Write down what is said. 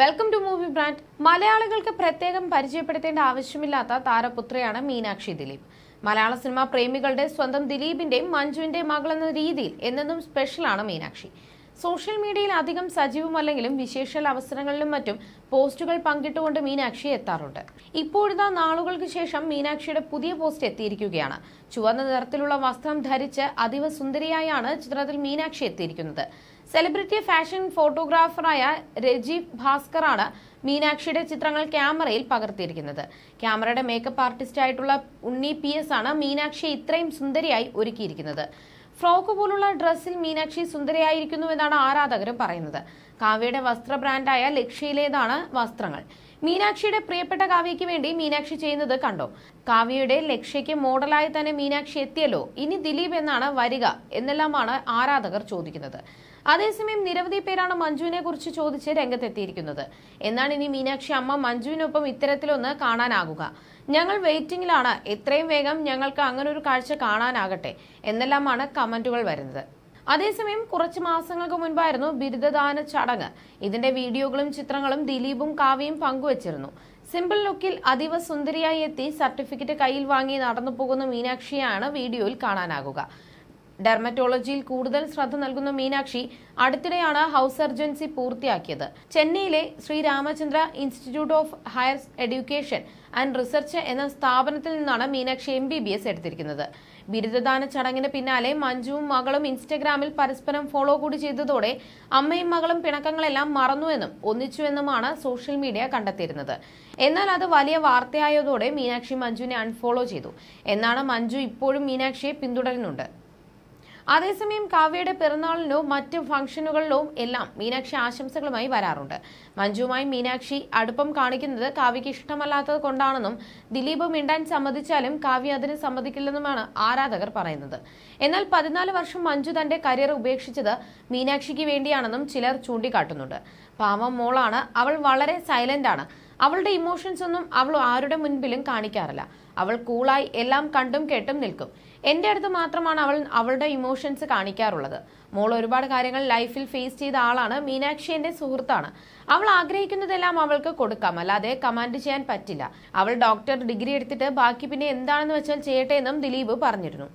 welcome to movie brand മലയാളികൾക്ക് പ്രത്യേകം പരിചയപ്പെടുത്തേണ്ട ആവശ്യമില്ലാത്ത താരപുത്രയാണ് മീനാക്ഷി ദിലീപ് മലയാള സിനിമാ പ്രേമികളുടെ സ്വന്തം ദിലീപിന്റെയും മഞ്ജുവിന്റെയും മകളെന്ന രീതിയിൽ എന്നെന്നും സ്പെഷ്യലാണ് മീനാക്ഷി സോഷ്യൽ മീഡിയയിൽ അധികം സജീവമല്ലെങ്കിലും വിശേഷ അവസരങ്ങളിലും മറ്റും പോസ്റ്റുകൾ പങ്കിട്ടുകൊണ്ട് മീനാക്ഷി എത്താറുണ്ട് ഇപ്പോഴിതാ നാളുകൾക്ക് ശേഷം മീനാക്ഷിയുടെ പുതിയ പോസ്റ്റ് എത്തിയിരിക്കുകയാണ് ചുവന്ന നിറത്തിലുള്ള വസ്ത്രം ധരിച്ച് അതീവ സുന്ദരിയായാണ് ചിത്രത്തിൽ മീനാക്ഷി എത്തിയിരിക്കുന്നത് സെലിബ്രിറ്റി ഫാഷൻ ഫോട്ടോഗ്രാഫറായ രജീവ് ഭാസ്കറാണ് മീനാക്ഷിയുടെ ചിത്രങ്ങൾ ക്യാമറയിൽ പകർത്തിയിരിക്കുന്നത് ക്യാമറയുടെ മേക്കപ്പ് ആർട്ടിസ്റ്റായിട്ടുള്ള ഉണ്ണി പി എസ് ആണ് മീനാക്ഷിയെ ഇത്രയും സുന്ദരിയായി ഒരുക്കിയിരിക്കുന്നത് ഫ്രോക്ക് പോലുള്ള ഡ്രസ്സിൽ മീനാക്ഷി സുന്ദരിയായിരിക്കുന്നു എന്നാണ് ആരാധകരും പറയുന്നത് കാവ്യയുടെ വസ്ത്ര ബ്രാൻഡായ ലക്ഷ്യയിലേതാണ് വസ്ത്രങ്ങൾ മീനാക്ഷിയുടെ പ്രിയപ്പെട്ട കാവ്യയ്ക്ക് വേണ്ടി മീനാക്ഷി ചെയ്യുന്നത് കണ്ടോ കാവ്യയുടെ ലക്ഷ്യയ്ക്ക് മോഡലായി തന്നെ മീനാക്ഷി എത്തിയല്ലോ ഇനി ദിലീപ് എന്നാണ് വരിക എന്നെല്ലാമാണ് ആരാധകർ ചോദിക്കുന്നത് അതേസമയം നിരവധി പേരാണ് മഞ്ജുവിനെ കുറിച്ച് ചോദിച്ച് രംഗത്തെത്തിയിരിക്കുന്നത് എന്നാണ് ഇനി മീനാക്ഷി അമ്മ മഞ്ജുവിനൊപ്പം ഇത്തരത്തിലൊന്ന് കാണാനാകുക ഞങ്ങൾ വെയിറ്റിംഗിലാണ് എത്രയും വേഗം ഞങ്ങൾക്ക് അങ്ങനെ ഒരു കാഴ്ച കാണാനാകട്ടെ എന്നെല്ലാമാണ് കമന്റുകൾ വരുന്നത് അതേസമയം കുറച്ച് മാസങ്ങൾക്ക് മുൻപായിരുന്നു ബിരുദദാന ചടങ്ങ് ഇതിന്റെ വീഡിയോകളും ചിത്രങ്ങളും ദിലീപും കാവ്യയും പങ്കുവച്ചിരുന്നു സിമ്പിൾ ലുക്കിൽ അതീവ സുന്ദരിയായി എത്തി സർട്ടിഫിക്കറ്റ് കയ്യിൽ വാങ്ങി നടന്നു പോകുന്ന മീനാക്ഷിയാണ് വീഡിയോയിൽ കാണാനാകുക ഡെർമറ്റോളജിയിൽ കൂടുതൽ ശ്രദ്ധ നൽകുന്ന മീനാക്ഷി അടുത്തിടെയാണ് ഹൗസ് സർജൻസി പൂർത്തിയാക്കിയത് ചെന്നൈയിലെ Sriramachandra institute of higher education and research എന്ന സ്ഥാപനത്തിൽ നിന്നാണ് Meenakshi M B B S എടുത്തിരിക്കുന്നത് ബിരുദദാന ചടങ്ങിന് പിന്നാലെ മഞ്ജുവും മകളും ഇൻസ്റ്റഗ്രാമിൽ പരസ്പരം ഫോളോ കൂടി ചെയ്തതോടെ അമ്മയും മകളും പിണക്കങ്ങളെല്ലാം മറന്നുവെന്നും ഒന്നിച്ചുവെന്നുമാണ് സോഷ്യൽ മീഡിയ കണ്ടെത്തിയിരുന്നത് എന്നാൽ അത് വലിയ വാർത്തയായതോടെ മീനാക്ഷി മഞ്ജുവിനെ അൺഫോളോ ചെയ്തു എന്നാണ് മഞ്ജു ഇപ്പോഴും മീനാക്ഷിയെ പിന്തുടരുന്നുണ്ട് അതേസമയം കാവ്യയുടെ പിറന്നാളിനോ മറ്റ് ഫംഗ്ഷനുകളിലോ എല്ലാം മീനാക്ഷി ആശംസകളുമായി വരാറുണ്ട് മഞ്ജുവുമായി മീനാക്ഷി അടുപ്പം കാണിക്കുന്നത് കാവ്യയ്ക്ക് ഇഷ്ടമല്ലാത്തത് കൊണ്ടാണെന്നും ദിലീപ് മിണ്ടാൻ സമ്മതിച്ചാലും കാവ്യ അതിന് സമ്മതിക്കില്ലെന്നുമാണ് ആരാധകർ പറയുന്നത് എന്നാൽ പതിനാല് വർഷം മഞ്ജു തന്റെ കരിയർ ഉപേക്ഷിച്ചത് മീനാക്ഷിക്ക് വേണ്ടിയാണെന്നും ചിലർ ചൂണ്ടിക്കാട്ടുന്നുണ്ട് പാവം മോളാണ് അവൾ വളരെ സൈലന്റ് ആണ് അവളുടെ ഇമോഷൻസ് ഒന്നും അവൾ ആരുടെ മുൻപിലും കാണിക്കാറില്ല അവൾ കൂളായി എല്ലാം കണ്ടും കേട്ടും നിൽക്കും എൻ്റെ അടുത്ത് മാത്രമാണ് അവൾ അവളുടെ ഇമോഷൻസ് കാണിക്കാറുള്ളത് മോൾ ഒരുപാട് കാര്യങ്ങൾ ലൈഫിൽ ഫേസ് ചെയ്ത ആളാണ് മീനാക്ഷി എന്റെ സുഹൃത്താണ് അവൾ ആഗ്രഹിക്കുന്നതെല്ലാം അവൾക്ക് കൊടുക്കാം അല്ലാതെ കമാൻഡ് ചെയ്യാൻ പറ്റില്ല അവൾ ഡോക്ടർ ഡിഗ്രി എടുത്തിട്ട് ബാക്കി പിന്നെ എന്താണെന്ന് വെച്ചാൽ ചെയ്യട്ടെ എന്നും ദിലീപ് പറഞ്ഞിരുന്നു